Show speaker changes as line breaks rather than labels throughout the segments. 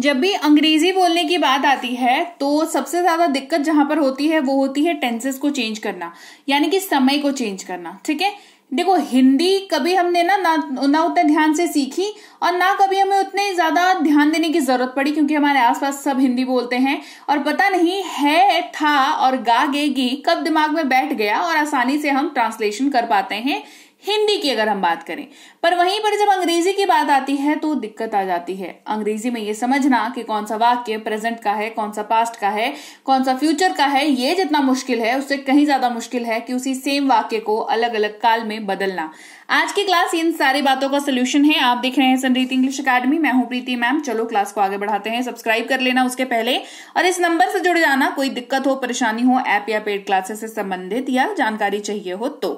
जब भी अंग्रेजी बोलने की बात आती है तो सबसे ज्यादा दिक्कत जहां पर होती है वो होती है टेंसेस को चेंज करना यानी कि समय को चेंज करना ठीक है देखो हिंदी कभी हमने ना ना ना उतना ध्यान से सीखी और ना कभी हमें उतने ज्यादा ध्यान देने की जरूरत पड़ी क्योंकि हमारे आसपास सब हिंदी बोलते हैं और पता नहीं है था और गा गे गी कब दिमाग में बैठ गया और आसानी से हम ट्रांसलेशन कर पाते हैं हिंदी की अगर हम बात करें पर वहीं पर जब अंग्रेजी की बात आती है तो दिक्कत आ जाती है अंग्रेजी में ये समझना कि कौन सा वाक्य प्रेजेंट का है कौन सा पास्ट का है कौन सा फ्यूचर का है ये जितना मुश्किल है उससे कहीं ज्यादा मुश्किल है कि उसी सेम वाक्य को अलग अलग काल में बदलना आज की क्लास इन सारी बातों का सोल्यूशन है आप देख रहे हैं संरीत इंग्लिश अकेडमी मैं हूं प्रीति मैम चलो क्लास को आगे बढ़ाते हैं सब्सक्राइब कर लेना उसके पहले और इस नंबर से जुड़ जाना कोई दिक्कत हो परेशानी हो ऐप या पेड क्लासेस से संबंधित या जानकारी चाहिए हो तो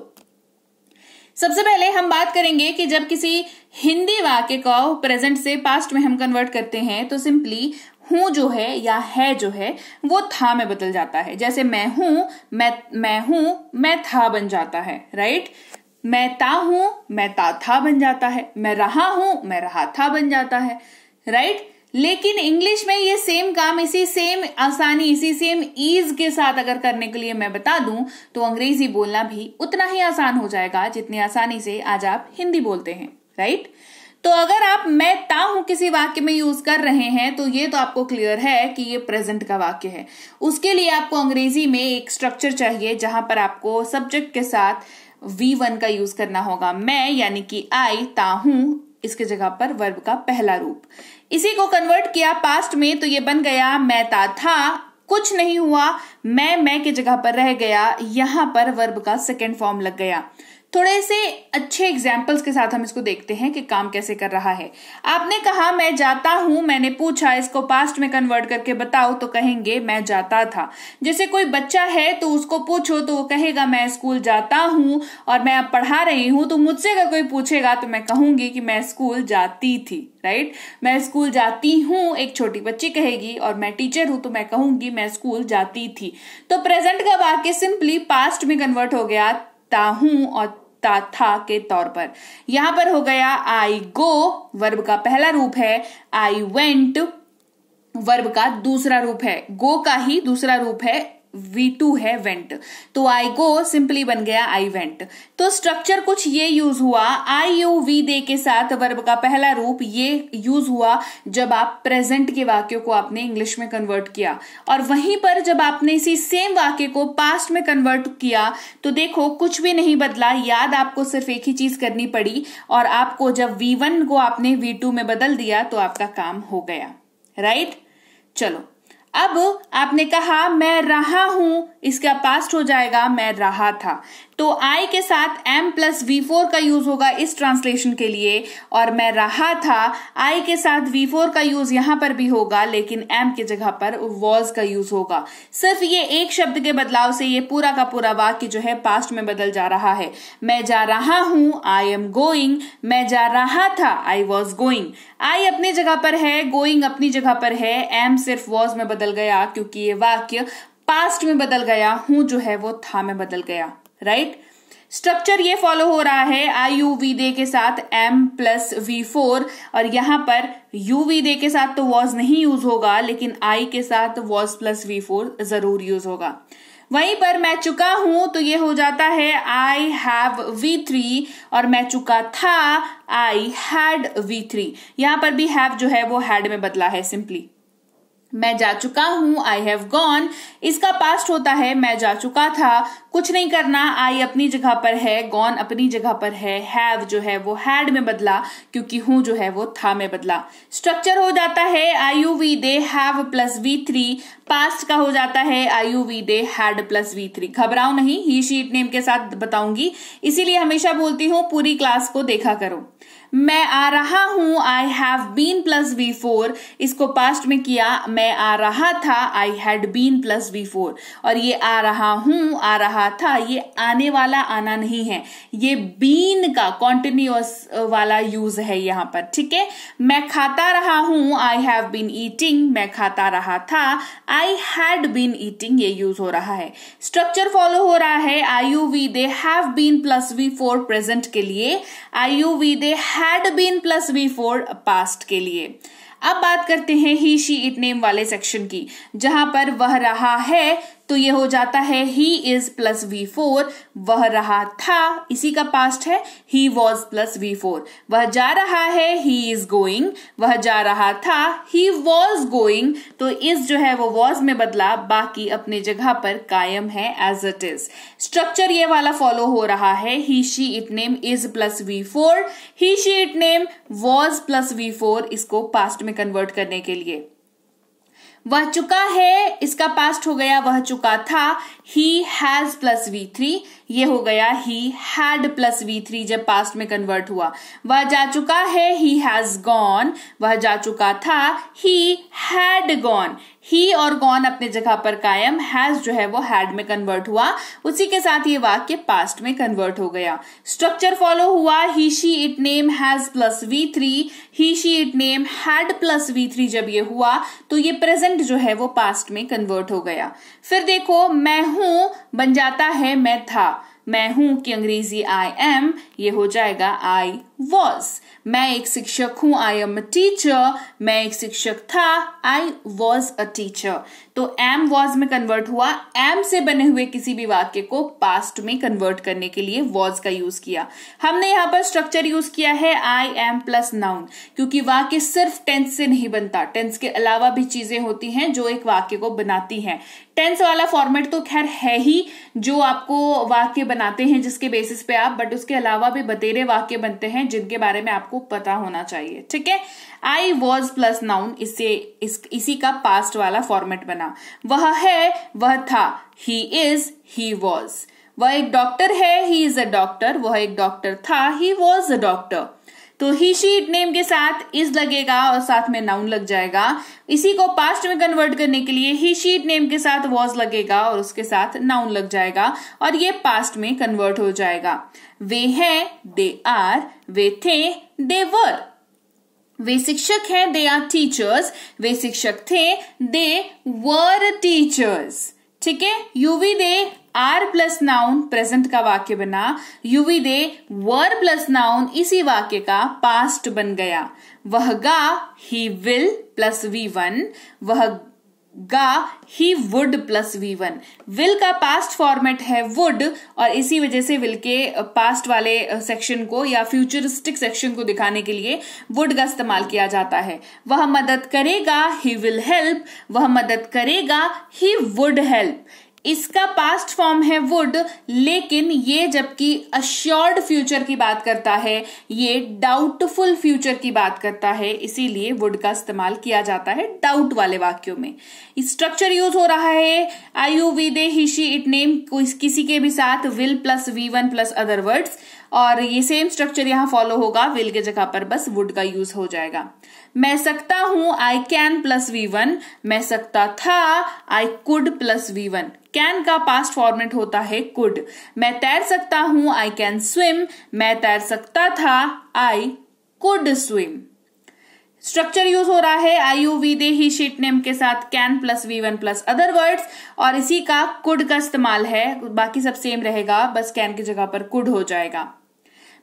सबसे पहले हम बात करेंगे कि जब किसी हिंदी वाक्य को प्रेजेंट से पास्ट में हम कन्वर्ट करते हैं तो सिंपली हूं जो है या है जो है वो था में बदल जाता है जैसे मैं हूं मैं मैं हूं मैं था बन जाता है राइट मैं ता हूं मैं ता था बन जाता है मैं रहा हूं मैं रहा था बन जाता है राइट लेकिन इंग्लिश में ये सेम काम इसी सेम आसानी इसी सेम ईज के साथ अगर करने के लिए मैं बता दूं तो अंग्रेजी बोलना भी उतना ही आसान हो जाएगा जितनी आसानी से आज आप हिंदी बोलते हैं राइट तो अगर आप मैं ता हूं किसी वाक्य में यूज कर रहे हैं तो ये तो आपको क्लियर है कि ये प्रेजेंट का वाक्य है उसके लिए आपको अंग्रेजी में एक स्ट्रक्चर चाहिए जहां पर आपको सब्जेक्ट के साथ वी वन का यूज करना होगा मैं यानी कि आई ता हूं इसके जगह पर वर्ब का पहला रूप इसी को कन्वर्ट किया पास्ट में तो ये बन गया मैं ता था कुछ नहीं हुआ मैं मैं की जगह पर रह गया यहां पर वर्ब का सेकेंड फॉर्म लग गया थोड़े से अच्छे एग्जाम्पल्स के साथ हम इसको देखते हैं कि काम कैसे कर रहा है आपने कहा मैं जाता हूं मैंने पूछा इसको पास्ट में कन्वर्ट करके बताओ तो कहेंगे मैं जाता था जैसे कोई बच्चा है तो उसको पूछो तो वो कहेगा मैं स्कूल जाता हूं और मैं अब पढ़ा रही हूं तो मुझसे अगर कोई पूछेगा तो मैं कहूंगी कि मैं स्कूल जाती थी राइट मैं स्कूल जाती हूँ एक छोटी बच्ची कहेगी और मैं टीचर हूं तो मैं कहूंगी मैं स्कूल जाती थी तो प्रेजेंट का वाक्य सिंपली पास्ट में कन्वर्ट हो गया ता हूं और ता था के तौर पर यहां पर हो गया आई गो वर्ब का पहला रूप है आई वेंट वर्ब का दूसरा रूप है गो का ही दूसरा रूप है V2 टू है वेंट तो आई गो सिंपली बन गया आई वेंट तो स्ट्रक्चर कुछ ये यूज हुआ आई यू वी दे के साथ वर्ब का पहला रूप ये यूज हुआ जब आप प्रेजेंट के वाक्य को आपने इंग्लिश में कन्वर्ट किया और वहीं पर जब आपने इसी सेम वाक्य को पास्ट में कन्वर्ट किया तो देखो कुछ भी नहीं बदला याद आपको सिर्फ एक ही चीज करनी पड़ी और आपको जब वी वन को आपने वी टू में बदल दिया तो आपका काम हो गया राइट right? चलो अब आपने कहा मैं रहा हूं इसका पास्ट हो जाएगा मैं रहा था तो आई के साथ एम प्लस वी फोर का यूज होगा इस ट्रांसलेशन के लिए और मैं रहा था आई के साथ वी फोर का यूज यहां पर भी होगा लेकिन एम की जगह पर वॉज का यूज होगा सिर्फ ये एक शब्द के बदलाव से ये पूरा का पूरा वाक्य जो है पास्ट में बदल जा रहा है मैं जा रहा हूं आई एम गोइंग मैं जा रहा था आई वॉज गोइंग आई अपनी जगह पर है गोइंग अपनी जगह पर है एम सिर्फ वॉज में बदल गया क्योंकि ये वाक्य पास्ट में बदल गया हूं जो है वो था में बदल गया राइट स्ट्रक्चर ये फॉलो हो रहा है आई यू वी दे के साथ एम प्लस वी फोर और यहां पर यू वी दे के साथ तो वॉज नहीं यूज होगा लेकिन आई के साथ वॉज प्लस वी फोर जरूर यूज होगा वहीं पर मैं चुका हूं तो ये हो जाता है आई हैव वी थ्री और मैं चुका था आई हैड वी थ्री यहां पर भी हैव जो है वो हैड में बदला है सिंपली मैं जा चुका हूं आई हैव गॉन इसका पास्ट होता है मैं जा चुका था कुछ नहीं करना आई अपनी जगह पर है गॉन अपनी जगह पर है हैव जो है वो हैड में बदला क्योंकि हूं जो है वो था में बदला स्ट्रक्चर हो जाता है I you we they have plus V three past का हो जाता है I you we they had plus V three घबराओ नहीं ही शीट नेम के साथ बताऊंगी इसीलिए हमेशा बोलती हूँ पूरी क्लास को देखा करो मैं आ रहा हूं I have been plus V four इसको पास्ट में किया मैं आ रहा था I had been plus V four और ये आ रहा हूं आ रहा था ये आने वाला आना नहीं है ये बीन का कॉन्टिन्यूस वाला यूज है यहाँ पर ठीक है मैं खाता रहा हूं आई हैव बीन ईटिंग मैं खाता रहा था आई हैड बीन ईटिंग ये यूज हो रहा है स्ट्रक्चर फॉलो हो रहा है I you we they have been plus V four present के लिए I you we they had been plus V four past के लिए अब बात करते हैं ही शी इट नेम वाले सेक्शन की जहां पर वह रहा है तो ये हो जाता है he is plus V four वह रहा था इसी का पास्ट है he was plus V four वह जा रहा है ही इज गोइंग वह जा रहा था ही वॉज गोइंग तो इस जो है वो वॉज में बदला बाकी अपने जगह पर कायम है एज इट इज स्ट्रक्चर ये वाला फॉलो हो रहा है he she it name is plus V four he she it name was plus V four इसको पास्ट में कन्वर्ट करने के लिए वह चुका है इसका पास्ट हो गया वह चुका था he has plus V three ये हो गया he had plus V three जब पास्ट में कन्वर्ट हुआ वह जा चुका है ही हैज गॉन वह जा चुका था ही हैड गॉन ही और गॉन अपने जगह पर कायम हैज जो है वो हैड में कन्वर्ट हुआ उसी के साथ ये वाक्य पास्ट में कन्वर्ट हो गया स्ट्रक्चर फॉलो हुआ he she it name has plus V three he she it name had plus V three जब ये हुआ तो ये प्रेजेंट जो है वो पास्ट में कन्वर्ट हो गया फिर देखो मैं हूं बन जाता है मैं था मैं हूं की अंग्रेजी आई एम ये हो जाएगा आई वॉज मैं एक शिक्षक हूं आई एम अ टीचर मैं एक शिक्षक था आई वॉज अ टीचर तो एम वॉज में कन्वर्ट हुआ एम से बने हुए किसी भी वाक्य को पास्ट में कन्वर्ट करने के लिए वॉज का यूज किया हमने यहां पर स्ट्रक्चर यूज किया है आई एम प्लस नाउन क्योंकि वाक्य सिर्फ टेंस से नहीं बनता टेंस के अलावा भी चीजें होती हैं जो एक वाक्य को बनाती हैं टेंस वाला फॉर्मेट तो खैर है ही जो आपको वाक्य बनाते हैं जिसके बेसिस पे आप बट उसके अलावा भी बतेरे वाक्य बनते हैं जिनके बारे में आपको पता होना चाहिए ठीक है आई वॉज प्लस नाउन इससे इस, इसी का पास्ट वाला फॉर्मेट बना वह है वह था ही इज ही वॉज वह एक डॉक्टर है ही इज अ डॉक्टर वह एक डॉक्टर था ही वॉज अ डॉक्टर तो ही शी इट नेम के साथ इज लगेगा और साथ में नाउन लग जाएगा इसी को पास्ट में कन्वर्ट करने के लिए ही शी इट नेम के साथ वॉज लगेगा और उसके साथ नाउन लग जाएगा और ये पास्ट में कन्वर्ट हो जाएगा वे है दे आर वे थे दे वर वे शिक्षक हैं दे आर टीचर्स वे शिक्षक थे दे वर टीचर्स ठीक है you we they are plus noun present का वाक्य बना you we they were plus noun इसी वाक्य का पास्ट बन गया वह गा he will plus V one वह गा he would plus V one will का पास्ट फॉर्मेट है वुड और इसी वजह से विल के पास्ट वाले सेक्शन को या फ्यूचरिस्टिक सेक्शन को दिखाने के लिए वुड का इस्तेमाल किया जाता है वह मदद करेगा ही विल हेल्प वह मदद करेगा ही वुड हेल्प इसका पास्ट फॉर्म है वुड लेकिन ये जबकि अश्योर्ड फ्यूचर की बात करता है ये डाउटफुल फ्यूचर की बात करता है इसीलिए वुड का इस्तेमाल किया जाता है डाउट वाले वाक्यों में स्ट्रक्चर यूज हो रहा है I you we they he she it name किसी के भी साथ will plus V one plus other words और ये सेम स्ट्रक्चर यहां फॉलो होगा विल के जगह पर बस वुड का यूज हो जाएगा मैं सकता हूं I can plus V one मैं सकता था I could plus V one can का पास्ट फॉर्मेट होता है कुड मैं तैर सकता हूं आई कैन स्विम मैं तैर सकता था I could swim structure use हो रहा है I you we they he she it name के साथ can plus V one plus other words और इसी का कुड का इस्तेमाल है बाकी सब सेम रहेगा बस कैन की जगह पर कुड हो जाएगा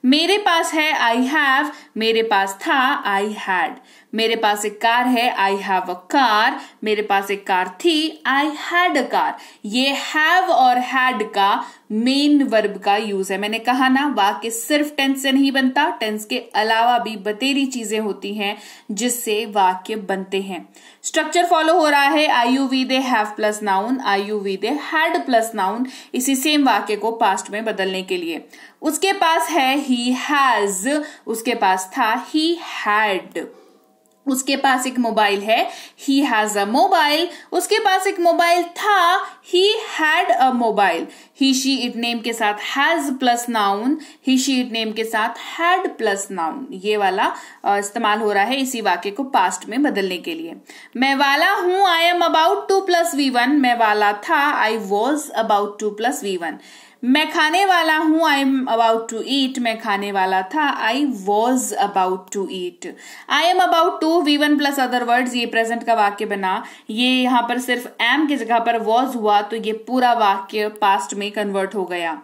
मेरे पास है आई हैव मेरे पास था आई हैड मेरे पास एक कार है आई हैव अ कार मेरे पास एक कार थी आई हैड अ कार ये हैव और हैड का मेन वर्ब का यूज है मैंने कहा ना वाक्य सिर्फ टेंस से नहीं बनता टेंस के अलावा भी बतेरी चीजें होती हैं जिससे वाक्य बनते हैं स्ट्रक्चर फॉलो हो रहा है I you we they have plus noun I you we they had plus noun इसी सेम वाक्य को पास्ट में बदलने के लिए उसके पास है ही हैज उसके पास था ही हैड उसके पास एक मोबाइल है ही हैज अ मोबाइल उसके पास एक मोबाइल था he had a mobile he she it name के साथ has plus noun he she it name के साथ हैड प्लस नाउन ये वाला इस्तेमाल हो रहा है इसी वाक्य को पास्ट में बदलने के लिए मैं वाला हूं I am about to plus V one मैं वाला था I was about to plus V one मैं खाने वाला हूँ I am about to eat मैं खाने वाला था I was about to eat I am about to V one plus other words ये प्रेजेंट का वाक्य बना ये यहाँ पर सिर्फ एम की जगह पर वॉज हुआ तो ये पूरा वाक्य पास्ट में कन्वर्ट हो गया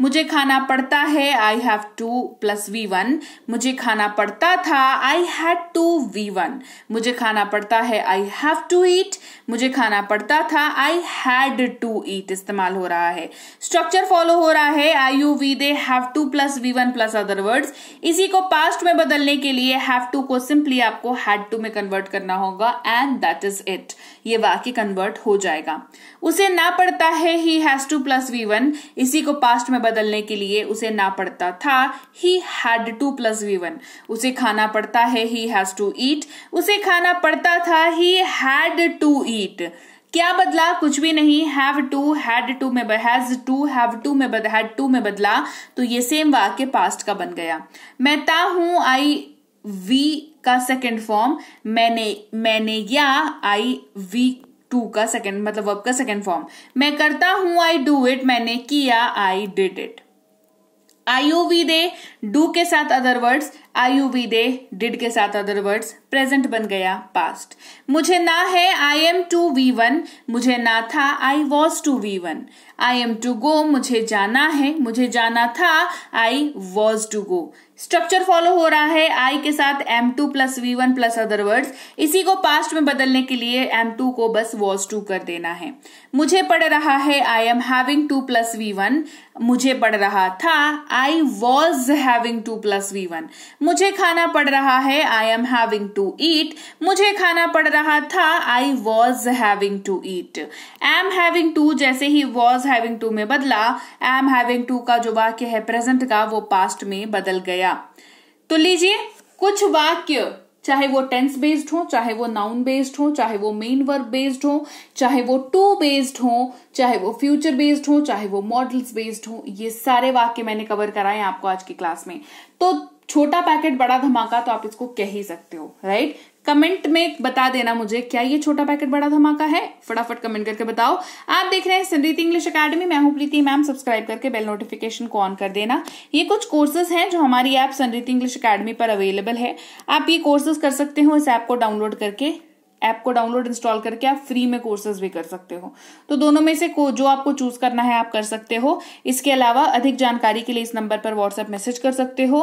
मुझे खाना पड़ता है I have to plus V one मुझे खाना पड़ता था I had to V one मुझे खाना पड़ता है आई हैव टू ईट मुझे खाना पड़ता था आई हैड टू ईट इस्तेमाल हो रहा है स्ट्रक्चर फॉलो हो रहा है I you we they have to plus V one plus other words इसी को पास्ट में बदलने के लिए हैव टू को सिंपली आपको हैड टू में कन्वर्ट करना होगा एंड दैट इज इट ये वाक्य कन्वर्ट हो जाएगा उसे ना पड़ता है he has to plus V one इसी को पास्ट में बदलने के लिए उसे ना पड़ता था he had to plus V one उसे खाना पड़ता है ही हैज टू ईट उसे खाना पड़ता था ही हैड टू ईट क्या बदला कुछ भी नहीं हैव टू हैड टू में हैज टू हैव टू में हैड टू में बदला तो ये सेम वाक्य पास्ट का बन गया मैं ता हूं आई वी का सेकेंड फॉर्म मैंने मैंने या आई वी टू का सेकेंड मतलब वर्ब का सेकेंड फॉर्म मैं करता हूं आई डू इट मैंने किया I did it I you we they do के साथ other words I you we they did के साथ अदर वर्ड्स प्रेजेंट बन गया पास्ट मुझे ना है I am to V one मुझे ना था I was to V one I am to go मुझे जाना है मुझे जाना था I was to go structure follow हो रहा है आई के साथ am to plus V one plus other word इसी को पास्ट में बदलने के लिए एम टू को बस वॉज टू कर देना है मुझे पढ़ रहा है I am having to plus V one मुझे पढ़ रहा था I was having to plus V one मुझे खाना पड़ रहा है I am having to eat मुझे खाना पड़ रहा था I was having to eat am having to जैसे ही वॉज हैविंग टू में बदला एम हैविंग टू का जो वाक्य है प्रेजेंट का वो पास्ट में बदल गया करा तो लीजिए कुछ वाक्य चाहे वो टेंस बेस्ड हो चाहे वो नाउन बेस्ड हो चाहे वो मेन वर्ब बेस्ड हो चाहे वो टू बेस्ड हो चाहे वो फ्यूचर बेस्ड हो चाहे वो मॉडल्स बेस्ड हो ये सारे वाक्य मैंने कवर कराए आपको आज की क्लास में तो छोटा पैकेट बड़ा धमाका तो आप इसको कह ही सकते हो राइट कमेंट में बता देना मुझे क्या ये छोटा पैकेट बड़ा धमाका है फटाफट कमेंट करके बताओ आप देख रहे हैं संदीति इंग्लिश अकेडमी मैं हूं प्रीति मैम सब्सक्राइब करके बेल नोटिफिकेशन को ऑन कर देना ये कुछ कोर्सेज हैं जो हमारी ऐप संदीति इंग्लिश अकेडमी पर अवेलेबल है आप ये कोर्सेज कर सकते हो इस ऐप को डाउनलोड करके ऐप को डाउनलोड इंस्टॉल करके आप फ्री में कोर्सेज भी कर सकते हो तो दोनों में से को जो आपको चूज करना है आप कर सकते हो इसके अलावा अधिक जानकारी के लिए इस नंबर पर व्हाट्सएप मैसेज कर सकते हो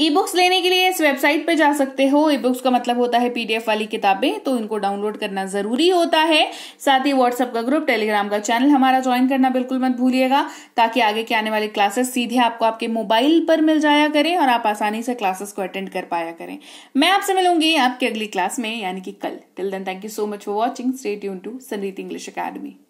ई बुक्स लेने के लिए इस वेबसाइट पर जा सकते हो ई बुक्स का मतलब होता है पीडीएफ वाली किताबें तो इनको डाउनलोड करना जरूरी होता है साथ ही व्हाट्सएप का ग्रुप टेलीग्राम का चैनल हमारा ज्वाइन करना बिल्कुल मत भूलिएगा ताकि आगे के आने वाले क्लासेस सीधे आपको आपके मोबाइल पर मिल जाया करें और आप आसानी से क्लासेस को अटेंड कर पाया करें मैं आपसे मिलूंगी आपकी अगली क्लास में यानी कि कल till then thank you so much for watching stay यून टू संगीत इंग्लिश अकेडमी